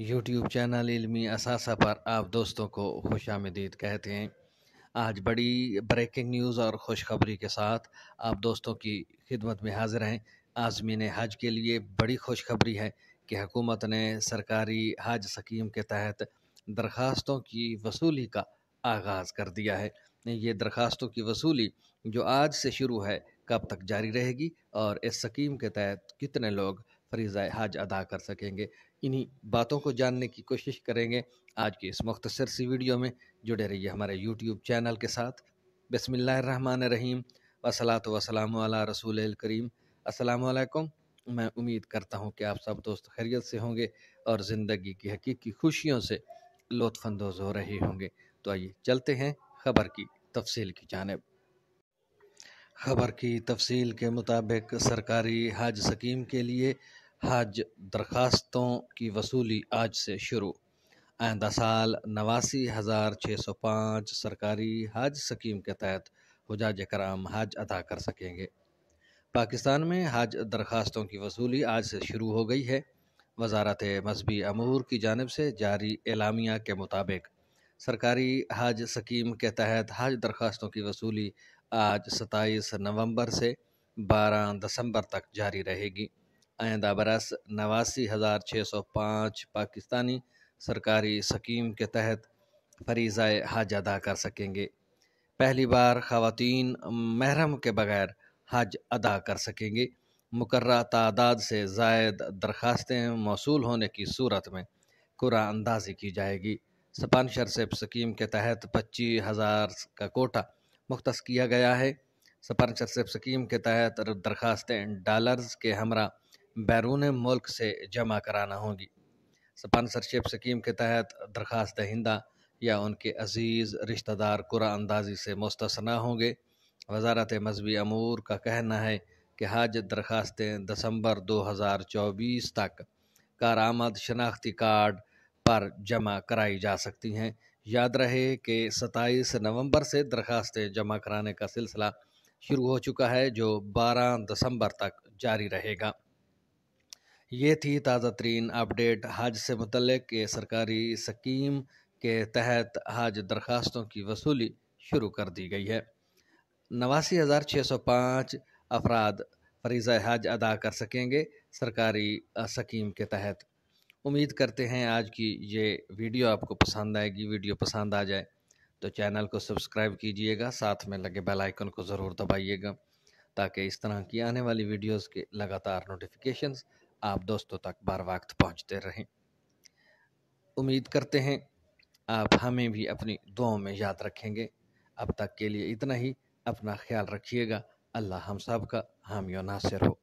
YouTube channel इलमी असासा पर आप दोस्तों को खुश आमदीद कहते हैं आज बड़ी ब्रेकिंग न्यूज़ और खुशखबरी के साथ आप दोस्तों की खिदमत में हाजिर हैं आजमीन हज के लिए बड़ी खुशखबरी है कि हकूमत ने सरकारी हज स्कीम के तहत दरख्वास्तों की वसूली का आगाज़ कर दिया है ये दरख्वास्तों की वसूली जो आज से शुरू है कब तक जारी रहेगी और इस स्कीम के तहत कितने लोग फरीज़ हज अदा कर सकेंगे इन्हीं बातों को जानने की कोशिश करेंगे आज की इस मुख्तसर सी वीडियो में जुड़े रहिए हमारे यूट्यूब चैनल के साथ बसमिल्लर रहीम वसलात वसलाम रसूल करीम असलकुम मैं उम्मीद करता हूँ कि आप सब दोस्त खैरियत से होंगे और ज़िंदगी की हकीकी खुशियों से लुफानंदोज़ हो रहे होंगे तो आइए चलते हैं खबर की तफसील की जानब खबर की तफसील के मुताबिक सरकारी हज सकीम के लिए हज दरख्वास्तों की वसूली आज से शुरू आइंदा साल नवासी हज़ार छः सौ पाँच सरकारी हज स्कीम के तहत हजाज कराम हज अदा कर सकेंगे पाकिस्तान में हज दरख्वास्तों की वसूली आज से शुरू हो गई है वजारत मजहबी अमूर की जानब से जारी एलामिया के मुताबिक सरकारी हज स्कीम के तहत हज दरख्वास्तों की वसूली आज सताईस नवंबर से बारह दिसंबर तक जारी रहेगी आइंदा बरस नवासी हज़ार छः सौ पाँच पाकिस्तानी सरकारी स्कीम के तहत फरीज़ा हज अदा कर सकेंगे पहली बार ख़वातीन महरम के बग़ैर हज अदा कर सकेंगे मुकर्रा तादाद से जायद दरख्वास्तें मौसू होने की सूरत में कुरा अंदाजी की जाएगी स्पॉन्सरशिप स्कीम के तहत पच्चीस हज़ार का कोटा मुख्त किया गया है स्पॉन्सरशिप स्कीम के तहत दरख्वास्तें डॉलर्स के हमरा बैरून मुल्क से जमा कराना होगी स्पॉन्सरशिप स्कीम के तहत दरख्वास्त दहिंदा या उनके अजीज़ रिश्तेदार कुरा अंदाजी से मुस्तना होंगे वजारत मजहबी अमूर का कहना है कि हाज दरख्वास्तें दिसंबर 2024 तक कारामद शनाख्ती कार्ड पर जमा कराई जा सकती हैं याद रहे कि 27 नवंबर से दरख्वास्तें जमा कराने का सिलसिला शुरू हो चुका है जो 12 दिसंबर तक जारी रहेगा ये थी ताज़ा तरीन अपडेट हज से मतलब सरकारी स्कीम के तहत हज दरख्वास्तों की वसूली शुरू कर दी गई है नवासी हज़ार छः सौ पाँच अफराद फरीज़ हज अदा कर सकेंगे सरकारी स्कीम के तहत उम्मीद करते हैं आज की ये वीडियो आपको पसंद आएगी वीडियो पसंद आ जाए तो चैनल को सब्सक्राइब कीजिएगा साथ में लगे बेल आइकन को ज़रूर दबाइएगा ताकि इस तरह की आने वाली वीडियोस के लगातार नोटिफिकेशंस आप दोस्तों तक बार वक्त पहुँचते रहें उम्मीद करते हैं आप हमें भी अपनी दुआओं में याद रखेंगे अब तक के लिए इतना ही अपना ख्याल रखिएगा अल्लाह हम सब का हामियों नासिर हो